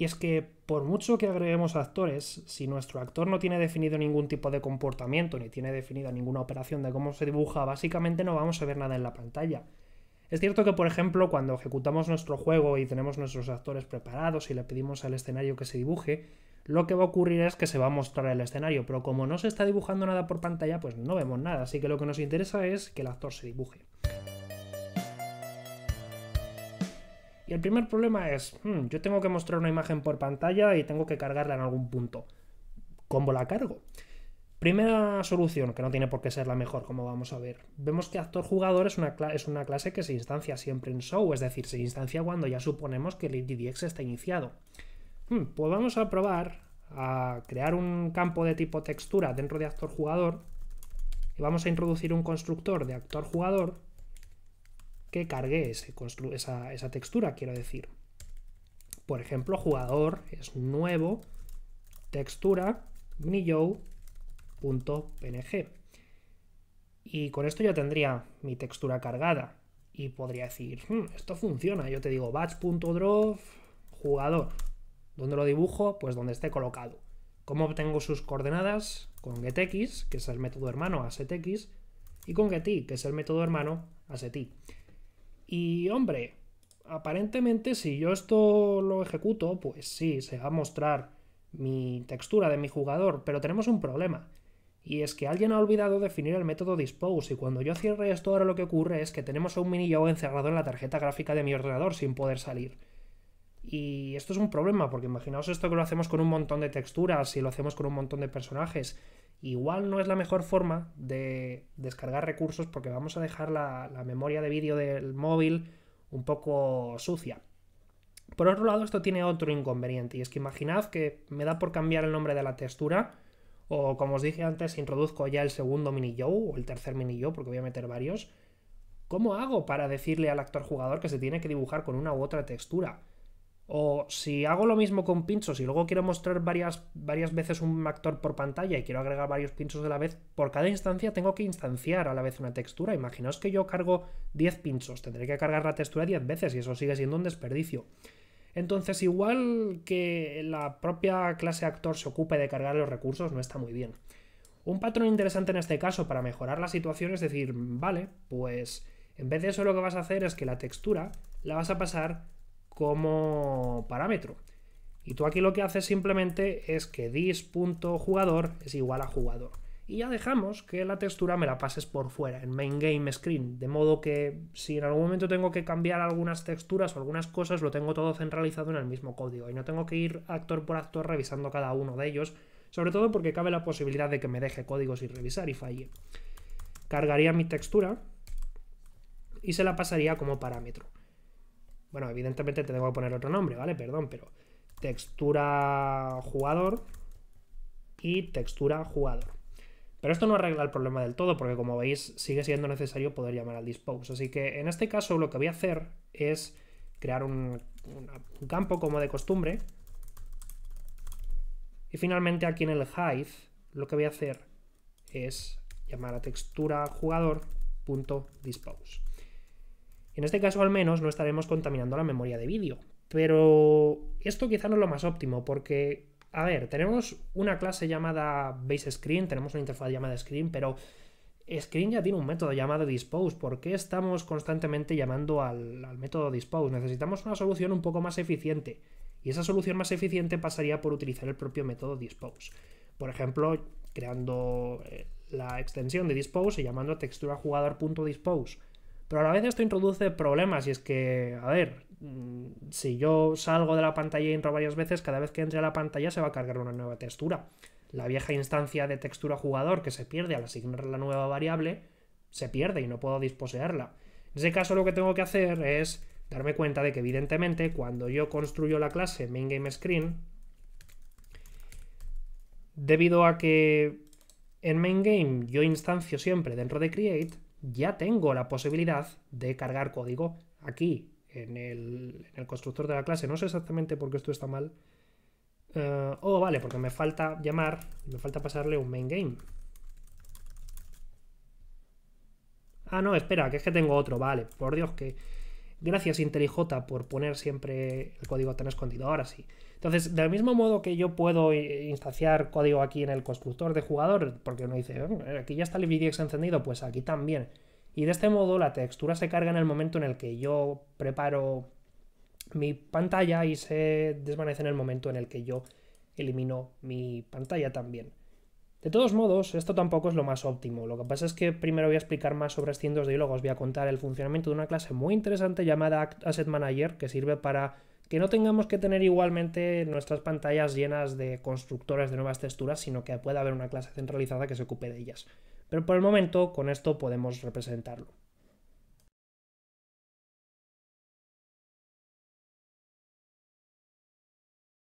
Y es que por mucho que agreguemos actores, si nuestro actor no tiene definido ningún tipo de comportamiento ni tiene definida ninguna operación de cómo se dibuja, básicamente no vamos a ver nada en la pantalla. Es cierto que, por ejemplo, cuando ejecutamos nuestro juego y tenemos nuestros actores preparados y le pedimos al escenario que se dibuje, lo que va a ocurrir es que se va a mostrar el escenario, pero como no se está dibujando nada por pantalla, pues no vemos nada, así que lo que nos interesa es que el actor se dibuje. Y el primer problema es, hmm, yo tengo que mostrar una imagen por pantalla y tengo que cargarla en algún punto. ¿Cómo la cargo? Primera solución, que no tiene por qué ser la mejor, como vamos a ver. Vemos que actor jugador es una, clase que se instancia siempre en show, es decir, se instancia cuando ya suponemos que el IDDX está iniciado. Hmm, pues vamos a probar a crear un campo de tipo textura dentro de actor jugador y vamos a introducir un constructor de actor jugador que cargue esa, esa textura, quiero decir. Por ejemplo, jugador es nuevo, textura, png Y con esto ya tendría mi textura cargada. Y podría decir, hmm, esto funciona. Yo te digo batch.draw jugador. ¿Dónde lo dibujo? Pues donde esté colocado. ¿Cómo obtengo sus coordenadas? Con getx, que es el método hermano a setx, y con getY, que es el método hermano a y hombre, aparentemente si yo esto lo ejecuto, pues sí, se va a mostrar mi textura de mi jugador, pero tenemos un problema. Y es que alguien ha olvidado definir el método dispose, y cuando yo cierre esto ahora lo que ocurre es que tenemos a un mini yo encerrado en la tarjeta gráfica de mi ordenador sin poder salir. Y esto es un problema, porque imaginaos esto que lo hacemos con un montón de texturas y lo hacemos con un montón de personajes, Igual no es la mejor forma de descargar recursos porque vamos a dejar la, memoria de vídeo del móvil un poco sucia. Por otro lado, esto tiene otro inconveniente, y es que imaginad que me da por cambiar el nombre de la textura, o como os dije antes, introduzco ya el segundo mini yo o el tercer mini yo, porque voy a meter varios. ¿Cómo hago para decirle al actor jugador que se tiene que dibujar con una u otra textura? O si hago lo mismo con pinchos y luego quiero mostrar varias, varias veces un actor por pantalla y quiero agregar varios pinchos de la vez, por cada instancia tengo que instanciar a la vez una textura. Imaginaos que yo cargo 10 pinchos, tendré que cargar la textura 10 veces y eso sigue siendo un desperdicio. Entonces, igual que la propia clase actor se ocupe de cargar los recursos, no está muy bien. Un patrón interesante en este caso para mejorar la situación es decir, vale, pues en vez de eso lo que vas a hacer es que la textura la vas a pasar como parámetro. Y tú aquí lo que haces simplemente es que dis.jugador es igual a jugador. Y ya dejamos que la textura me la pases por fuera, en main game screen. De modo que si en algún momento tengo que cambiar algunas texturas o algunas cosas, lo tengo todo centralizado en el mismo código. Y no tengo que ir actor por actor revisando cada uno de ellos. Sobre todo porque cabe la posibilidad de que me deje códigos sin revisar y falle. Cargaría mi textura y se la pasaría como parámetro. Bueno, evidentemente te tengo que poner otro nombre, ¿vale? Perdón, pero textura jugador y textura jugador. Pero esto no arregla el problema del todo, porque como veis sigue siendo necesario poder llamar al dispose. Así que en este caso lo que voy a hacer es crear un, campo como de costumbre. Y finalmente aquí en el Hive lo que voy a hacer es llamar a textura jugador.dispose. En este caso al menos no estaremos contaminando la memoria de vídeo. Pero esto quizá no es lo más óptimo porque, a ver, tenemos una clase llamada BaseScreen, tenemos una interfaz llamada screen, pero Screen ya tiene un método llamado dispose. ¿Por qué estamos constantemente llamando al, método dispose? Necesitamos una solución un poco más eficiente. Y esa solución más eficiente pasaría por utilizar el propio método dispose. Por ejemplo, creando eh, la extensión de dispose y llamando textura jugador.dispose pero a la vez esto introduce problemas y es que, a ver, mm, si yo salgo de la pantalla y entro varias veces, cada vez que entre a la pantalla se va a cargar una nueva textura. La vieja instancia de textura jugador que se pierde al asignar la nueva variable, se pierde y no puedo disposearla. En ese caso lo que tengo que hacer es darme cuenta de que evidentemente cuando yo construyo la clase mainGameScreen, debido a que en mainGame yo instancio siempre dentro de create, ya tengo la posibilidad de cargar código aquí en el, constructor de la clase. No sé exactamente por qué esto está mal. o eh, oh, vale, porque me falta llamar, me falta pasarle un main game. Ah, no, espera, que es que tengo otro, vale. Por Dios, que... Gracias IntelliJ por poner siempre el código tan escondido. Ahora sí. Entonces, del mismo modo que yo puedo eh, instanciar código aquí en el constructor de jugador, porque uno dice, mm, eh, aquí ya está el VDX encendido, pues aquí también. Y de este modo la textura se carga en el momento en el que yo preparo mi pantalla y se desvanece en el momento en el que yo elimino mi pantalla también. De todos modos, esto tampoco es lo más óptimo. Lo que pasa es que primero voy a explicar más sobre cientos de y luego os voy a contar el funcionamiento de una clase muy interesante llamada Asset Manager que sirve para que no tengamos que tener igualmente nuestras pantallas llenas de constructores de nuevas texturas, sino que pueda haber una clase centralizada que se ocupe de ellas. Pero por el momento con esto podemos representarlo.